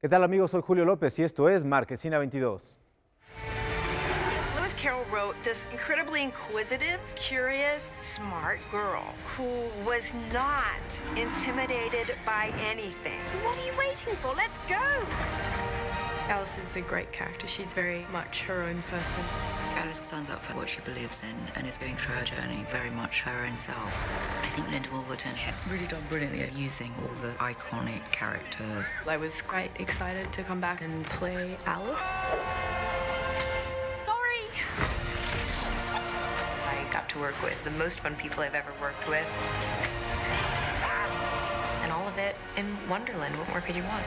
¿Qué tal amigos? Soy Julio López y esto es Marquesina 22. Carroll wrote this incredibly inquisitive, curious, smart girl who was not intimidated by anything. What are you waiting for? Let's go! Alice is a great character. She's very much her own person. Alice stands up for what she believes in and is going through her journey very much her own self. I think Linda Wolverton has really done brilliantly at using all the iconic characters. I was quite excited to come back and play Alice. Sorry! I got to work with the most fun people I've ever worked with. And all of it in Wonderland. What more could you want?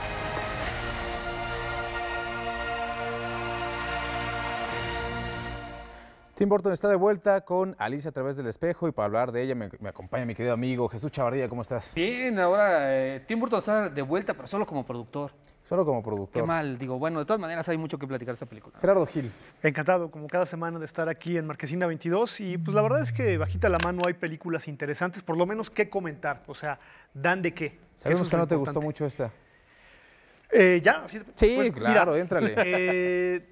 Tim Burton está de vuelta con Alicia a través del espejo y para hablar de ella me, acompaña mi querido amigo Jesús Chavarría, ¿cómo estás? Bien, ahora eh, Tim Burton está de vuelta, pero solo como productor. Solo como productor. Qué mal, digo, bueno, de todas maneras hay mucho que platicar esta película. Gerardo Gil. Encantado, como cada semana, de estar aquí en Marquesina 22. Y pues la verdad es que bajita la mano hay películas interesantes, por lo menos qué comentar. O sea, dan de qué. Sabemos que, no te gustó mucho esta. Eh, ya, sí. claro, éntrale. Eh,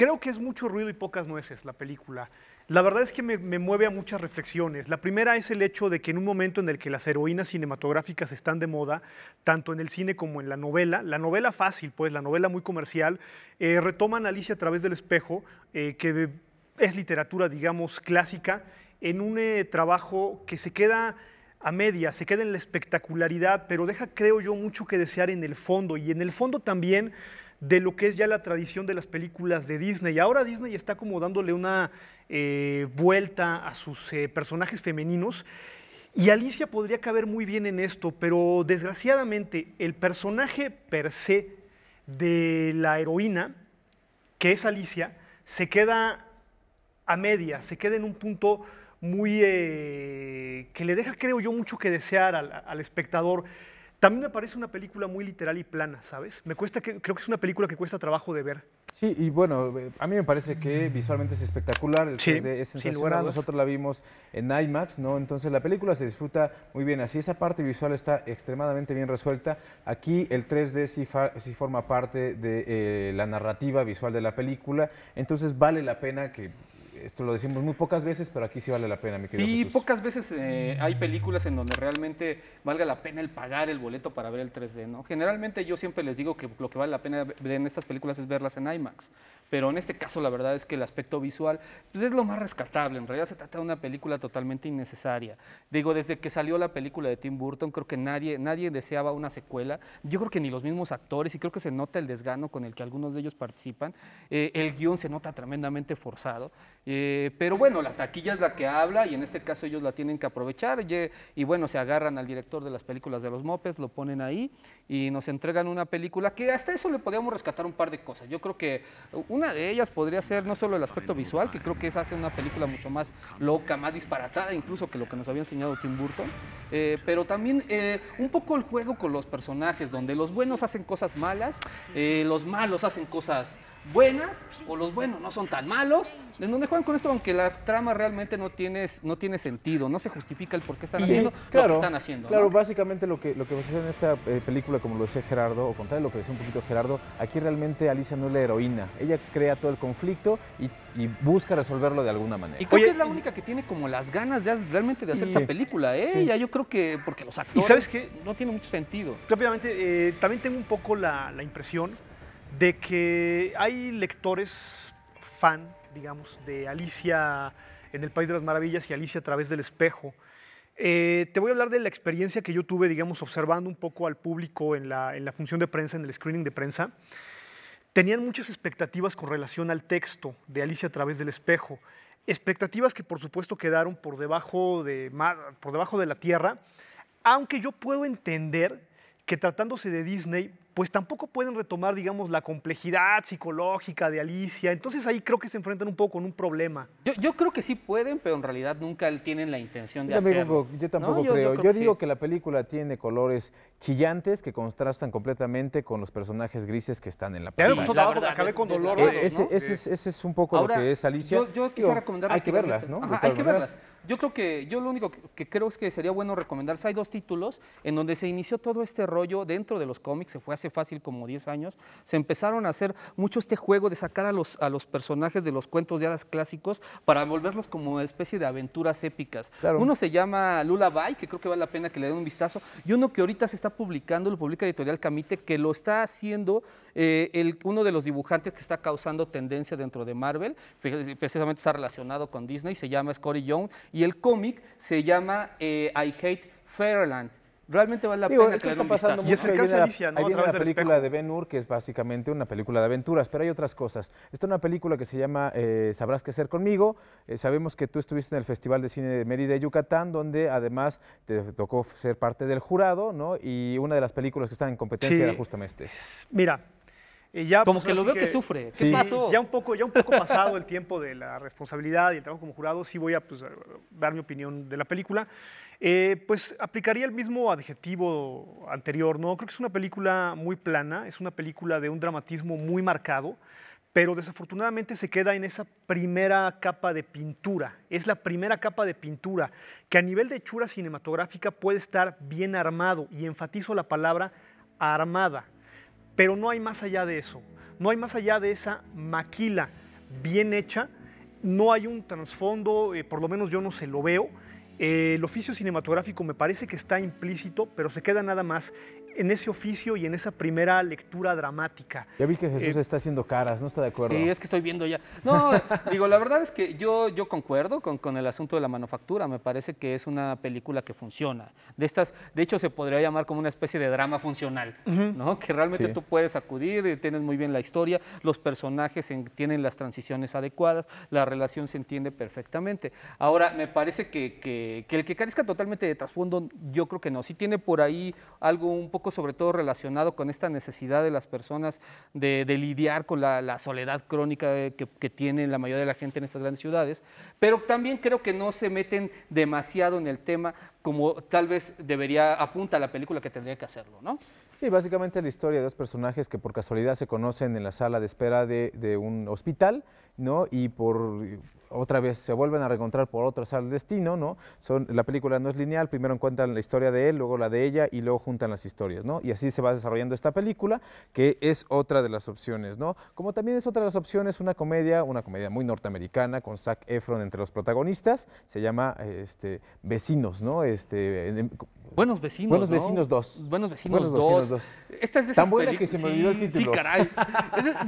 Creo que es mucho ruido y pocas nueces la película. La verdad es que me, mueve a muchas reflexiones. La primera es el hecho de que en un momento en el que las heroínas cinematográficas están de moda, tanto en el cine como en la novela, la novela fácil, pues la novela muy comercial, eh, retoman a Alicia a través del espejo, eh, que es literatura, digamos, clásica, en un eh, trabajo que se queda a media, se queda en la espectacularidad, pero deja, creo yo, mucho que desear en el fondo. Y en el fondo también de lo que es ya la tradición de las películas de Disney. Ahora Disney está como dándole una eh, vuelta a sus eh, personajes femeninos. Y Alicia podría caber muy bien en esto, pero desgraciadamente el personaje per se de la heroína, que es Alicia, se queda a media, se queda en un punto muy eh, que le deja, creo yo, mucho que desear al, al espectador. También me parece una película muy literal y plana, ¿sabes? Me cuesta que, creo que es una película que cuesta trabajo de ver. Sí, y bueno, eh, a mí me parece que visualmente es espectacular, el sí, 3D es Nosotros la vimos en IMAX, ¿no? Entonces la película se disfruta muy bien. Así esa parte visual está extremadamente bien resuelta. Aquí el 3D sí, forma parte de eh, la narrativa visual de la película, entonces vale la pena que esto lo decimos muy pocas veces, pero aquí sí vale la pena, mi querido. Sí, pocas veces eh, hay películas en donde realmente valga la pena el pagar el boleto para ver el 3D, ¿no? Generalmente yo siempre les digo que lo que vale la pena ver en estas películas es verlas en IMAX pero en este caso la verdad es que el aspecto visual pues es lo más rescatable. En realidad se trata de una película totalmente innecesaria. Digo, desde que salió la película de Tim Burton, creo que nadie, nadie deseaba una secuela. Yo creo que ni los mismos actores, y creo que se nota el desgano con el que algunos de ellos participan. Eh, el guión se nota tremendamente forzado. Eh, pero bueno, la taquilla es la que habla y en este caso ellos la tienen que aprovechar. Y, bueno, se agarran al director de las películas de los Mopes, lo ponen ahí y nos entregan una película que hasta eso le podíamos rescatar un par de cosas. Yo creo que una de ellas podría ser no solo el aspecto visual, que creo que es hace una película mucho más loca, más disparatada incluso que lo que nos había enseñado Tim Burton, eh, pero también eh, un poco el juego con los personajes, donde los buenos hacen cosas malas, eh, los malos hacen cosas buenas o los buenos no son tan malos, en donde juegan con esto, aunque la trama realmente no tiene, no tiene sentido, no se justifica el por qué están haciendo lo que están haciendo. Claro, básicamente lo que, lo que en esta eh, película, como lo decía Gerardo, o contrario lo que decía un poquito Gerardo, aquí realmente Alicia no es la heroína, ella crea todo el conflicto y, busca resolverlo de alguna manera. Y cuál es la única que tiene como las ganas de realmente de hacer esta película, ¿eh? ella yo creo que, porque los actores ¿Y sabes no tiene mucho sentido. Rápidamente, eh, también tengo un poco la impresión de que hay lectores fan, digamos, de Alicia en el País de las Maravillas y Alicia a través del espejo. Eh, te voy a hablar de la experiencia que yo tuve, digamos, observando un poco al público en la, función de prensa, en el screening de prensa. Tenían muchas expectativas con relación al texto de Alicia a través del espejo. Expectativas que por supuesto quedaron por debajo de, por debajo de la tierra, aunque yo puedo entender que tratándose de Disney, pues tampoco pueden retomar, digamos, la complejidad psicológica de Alicia. Entonces ahí creo que se enfrentan un poco con un problema. Yo, creo que sí pueden, pero en realidad nunca tienen la intención de hacerlo. yo tampoco creo. Yo, digo que la película tiene colores chillantes que contrastan completamente con los personajes grises que están en la película. acabé con dolor. ese, es un poco lo que es Alicia. Yo, quisiera recomendar... Hay que verlas, ¿no? hay que verlas. Yo creo que, yo lo único que, creo es que sería bueno recomendarse, hay dos títulos en donde se inició todo este rollo dentro de los cómics, se fue a hace fácil como 10 años, se empezaron a hacer mucho este juego de sacar a los, a los personajes de los cuentos de hadas clásicos para volverlos como una especie de aventuras épicas. Uno se llama Lula Bay, que creo que vale la pena que le den un vistazo, y uno que ahorita se está publicando, lo publica Editorial Camite, que lo está haciendo eh, el, uno de los dibujantes que está causando tendencia dentro de Marvel, precisamente está relacionado con Disney, se llama Scotty Young, y el cómic se llama eh, I Hate Fairland realmente vale la pena. que pasando mucho. el Hay película de Ben que es básicamente una película de aventuras, pero hay otras cosas. Esta es una película que se llama eh, Sabrás qué hacer conmigo. Eh, sabemos que tú estuviste en el Festival de Cine de Mérida, Yucatán, donde además te tocó ser parte del jurado, ¿no? Y una de las películas que están en competencia era justamente esta. Mira, eh, ya, como pues, que lo veo que, sufre. ¿Qué pasó? Ya un, poco, ya un poco pasado el tiempo de la responsabilidad y el trabajo como jurado, sí voy a pues, dar mi opinión de la película. Eh, pues aplicaría el mismo adjetivo anterior, ¿no? Creo que es una película muy plana, es una película de un dramatismo muy marcado, pero desafortunadamente se queda en esa primera capa de pintura. Es la primera capa de pintura que a nivel de hechura cinematográfica puede estar bien armado, y enfatizo la palabra armada, pero no hay más allá de eso, no hay más allá de esa maquila bien hecha, no hay un trasfondo, eh, por lo menos yo no se lo veo, eh, el oficio cinematográfico me parece que está implícito, pero se queda nada más en ese oficio y en esa primera lectura dramática. Ya vi que Jesús eh, está haciendo caras, no está de acuerdo. Sí, es que estoy viendo ya. No, digo, la verdad es que yo, yo concuerdo con, con el asunto de la manufactura, me parece que es una película que funciona. De estas, de hecho, se podría llamar como una especie de drama funcional, ¿no? Que realmente tú puedes acudir, tienes muy bien la historia, los personajes tienen las transiciones adecuadas, la relación se entiende perfectamente. Ahora, me parece que, que, que el que carezca totalmente de trasfondo, yo creo que no. si tiene por ahí algo un poco sobre todo relacionado con esta necesidad de las personas de, lidiar con la, soledad crónica que, que, tiene la mayoría de la gente en estas grandes ciudades, pero también creo que no se meten demasiado en el tema como tal vez debería, apunta la película que tendría que hacerlo, ¿no? Sí, básicamente la historia de dos personajes que por casualidad se conocen en la sala de espera de, un hospital, ¿no? Y por otra vez se vuelven a reencontrar por otra sala de destino, ¿no? Son, la película no es lineal, primero encuentran la historia de él, luego la de ella y luego juntan las historias, ¿no? Y así se va desarrollando esta película, que es otra de las opciones, ¿no? Como también es otra de las opciones una comedia, una comedia muy norteamericana con Zac Efron entre los protagonistas, se llama este, Vecinos, ¿no? Este, Buenos vecinos. Buenos vecinos dos. Buenos vecinos, dos. Esta es de esas Tan buena que se me olvidó el título. Sí, caray.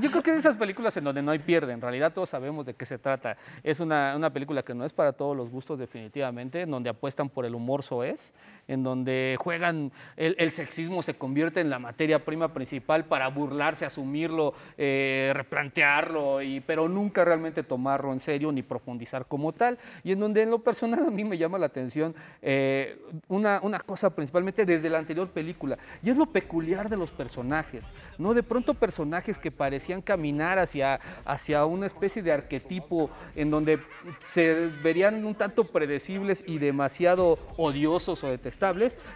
yo creo que es de esas películas en donde no hay pierde. En realidad todos sabemos de qué se trata. Es una, una película que no es para todos los gustos definitivamente, donde apuestan por el humor soez, en donde juegan, el, sexismo se convierte en la materia prima principal para burlarse, asumirlo, eh, replantearlo, y, pero nunca realmente tomarlo en serio ni profundizar como tal. Y en donde en lo personal a mí me llama la atención eh, una, cosa principalmente desde la anterior película, y es lo peculiar de los personajes, ¿no? De pronto personajes que parecían caminar hacia, hacia una especie de arquetipo en donde se verían un tanto predecibles y demasiado odiosos o detestables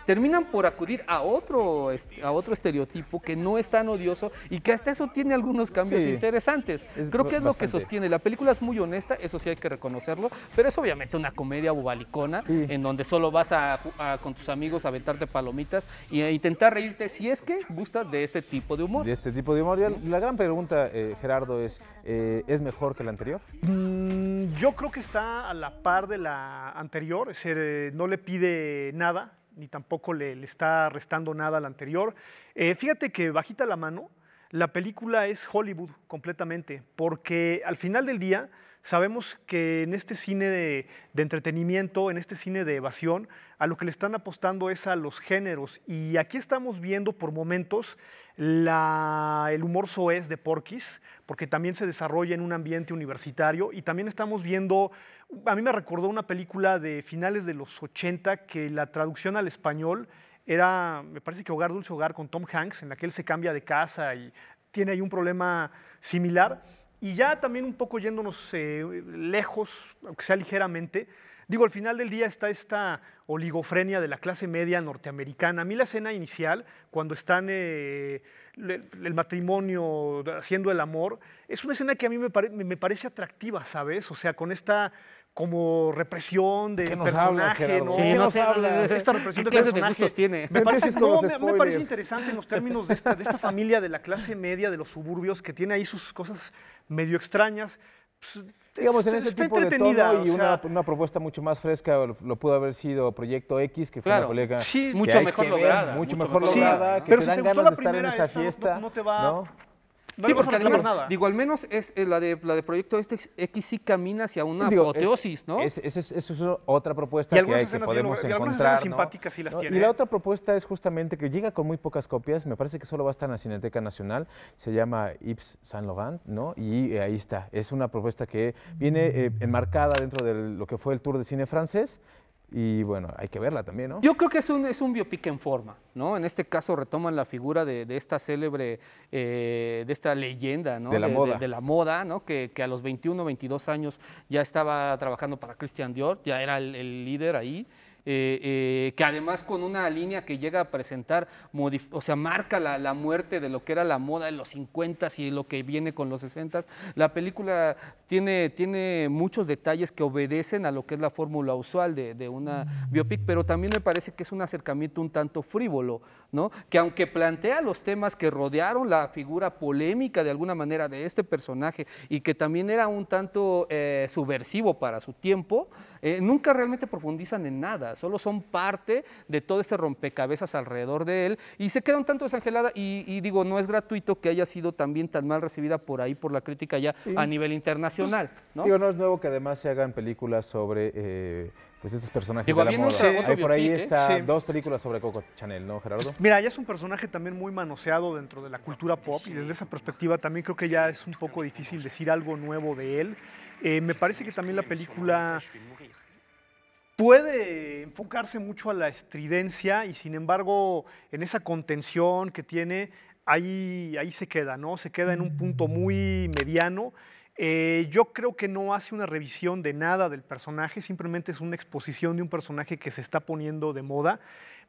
terminan por acudir a otro, a otro estereotipo que no es tan odioso y que hasta eso tiene algunos cambios interesantes. Creo que es lo que sostiene. La película es muy honesta, eso sí hay que reconocerlo, pero es obviamente una comedia bubalicona en donde solo vas a, con tus amigos a aventarte palomitas e intentar reírte si es que gustas de este tipo de humor. De este tipo de humor. la gran pregunta, eh, Gerardo, es, eh, ¿es mejor que la anterior? Mm, yo creo que está a la par de la anterior, eh, no le pide nada ni tampoco le, está restando nada al anterior. Eh, fíjate que bajita la mano, la película es Hollywood completamente, porque al final del día sabemos que en este cine de, entretenimiento, en este cine de evasión, a lo que le están apostando es a los géneros. Y aquí estamos viendo por momentos el humor soez de Porquis, porque también se desarrolla en un ambiente universitario. Y también estamos viendo, a mí me recordó una película de finales de los 80 que la traducción al español era, me parece que Hogar Dulce Hogar con Tom Hanks, en la que él se cambia de casa y tiene ahí un problema similar. Y ya también un poco yéndonos eh, lejos, aunque sea ligeramente, digo, al final del día está esta oligofrenia de la clase media norteamericana. A mí la escena inicial, cuando están eh, el, matrimonio haciendo el amor, es una escena que a mí me, me parece atractiva, ¿sabes? O sea, con esta como represión de ¿Qué nos personaje, ¿no? ¿Qué nos sé, hablas? Esta represión de personajes tiene. Me parece, interesante en los términos de esta, de esta familia de la clase media de los suburbios que tiene ahí sus cosas medio extrañas. Pues, digamos, en ese está tipo entretenida, de tono y una, una, propuesta mucho más fresca lo, pudo haber sido Proyecto X, que fue la una colega sí, mucho, mejor lograda, mucho, mejor lograda, pero si te gustó la de estar esta, fiesta. No, te va, ¿no? no sí, porque no nada. digo, al menos es eh, la, de, la de Proyecto este X sí camina hacia una digo, ¿no? Esa es, otra propuesta que, hay, podemos encontrar. simpáticas sí las Y la otra propuesta es justamente que llega con muy pocas copias, me parece que solo va a estar en la Cineteca Nacional, se llama Yves Saint Laurent, ¿no? Y eh, ahí está, es una propuesta que viene eh, enmarcada dentro de lo que fue el Tour de Cine Francés, y bueno, hay que verla también, ¿no? Yo creo que es un, es biopic en forma, ¿no? En este caso retoman la figura de, esta célebre, eh, de esta leyenda, ¿no? De la moda. De, la moda, ¿no? Que, a los 21, 22 años ya estaba trabajando para Christian Dior, ya era el líder ahí. Eh, eh, que además con una línea que llega a presentar, o sea, marca la, muerte de lo que era la moda de los 50 y lo que viene con los 60 La película tiene, tiene muchos detalles que obedecen a lo que es la fórmula usual de, una biopic, pero también me parece que es un acercamiento un tanto frívolo, ¿no? Que aunque plantea los temas que rodearon la figura polémica de alguna manera de este personaje y que también era un tanto eh, subversivo para su tiempo, eh, nunca realmente profundizan en nada, solo son parte de todo ese rompecabezas alrededor de él y se queda un tanto desangelada y, digo, no es gratuito que haya sido también tan mal recibida por ahí, por la crítica ya a nivel internacional. ¿no? Digo, no es nuevo que además se hagan películas sobre... Eh, esos pues, personajes de la moda. por ahí ¿eh? está dos películas sobre Coco Chanel, ¿no, Gerardo? Mira, ya es un personaje también muy manoseado dentro de la cultura pop y desde esa perspectiva también creo que ya es un poco difícil decir algo nuevo de él. Eh, me parece que también la película puede enfocarse mucho a la estridencia y sin embargo en esa contención que tiene, ahí, ahí se queda, ¿no? Se queda en un punto muy mediano. Eh, yo creo que no hace una revisión de nada del personaje, simplemente es una exposición de un personaje que se está poniendo de moda.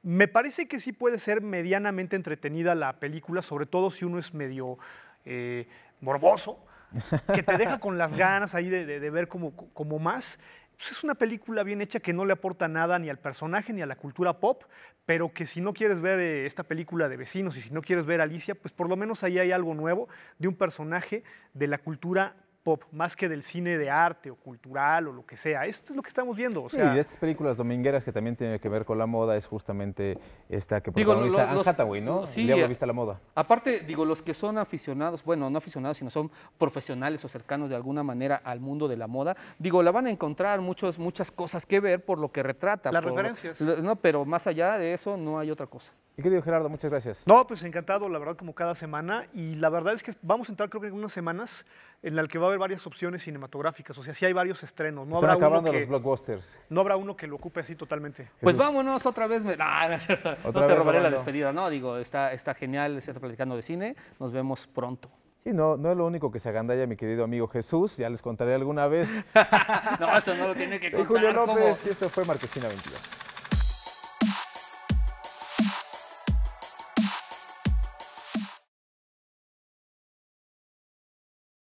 Me parece que sí puede ser medianamente entretenida la película, sobre todo si uno es medio eh, morboso, que te deja con las ganas ahí de, ver como, como más. Pues es una película bien hecha que no le aporta nada ni al personaje ni a la cultura pop, pero que si no quieres ver eh, esta película de vecinos y si no quieres ver Alicia, pues por lo menos ahí hay algo nuevo de un personaje de la cultura más que del cine de arte o cultural o lo que sea. Esto es lo que estamos viendo. y de estas películas domingueras que también tienen que ver con la moda es justamente esta que protagoniza Anne Hathaway, ¿no? Sí, eh, vista la moda. Aparte, digo, los que son aficionados, bueno, no aficionados, sino son profesionales o cercanos de alguna manera al mundo de la moda, digo, la van a encontrar muchos, muchas cosas que ver por lo que retrata. Las referencias. No, pero más allá de eso no hay otra cosa. Y querido Gerardo, muchas gracias. No, pues encantado, la verdad, como cada semana. Y la verdad es que vamos a entrar, creo que en unas semanas, en la que va a haber varias opciones cinematográficas. O sea, sí hay varios estrenos. No Están habrá acabando uno que, los blockbusters. No habrá uno que lo ocupe así totalmente. Pues vámonos otra vez. Ah, no, te robaré la despedida, no. Digo, está, está genial estar platicando de cine. Nos vemos pronto. Sí, no, no es lo único que se agandalla, mi querido amigo Jesús. Ya les contaré alguna vez. no, eso no lo tiene que contar. Julio López y esto fue Marquesina 22.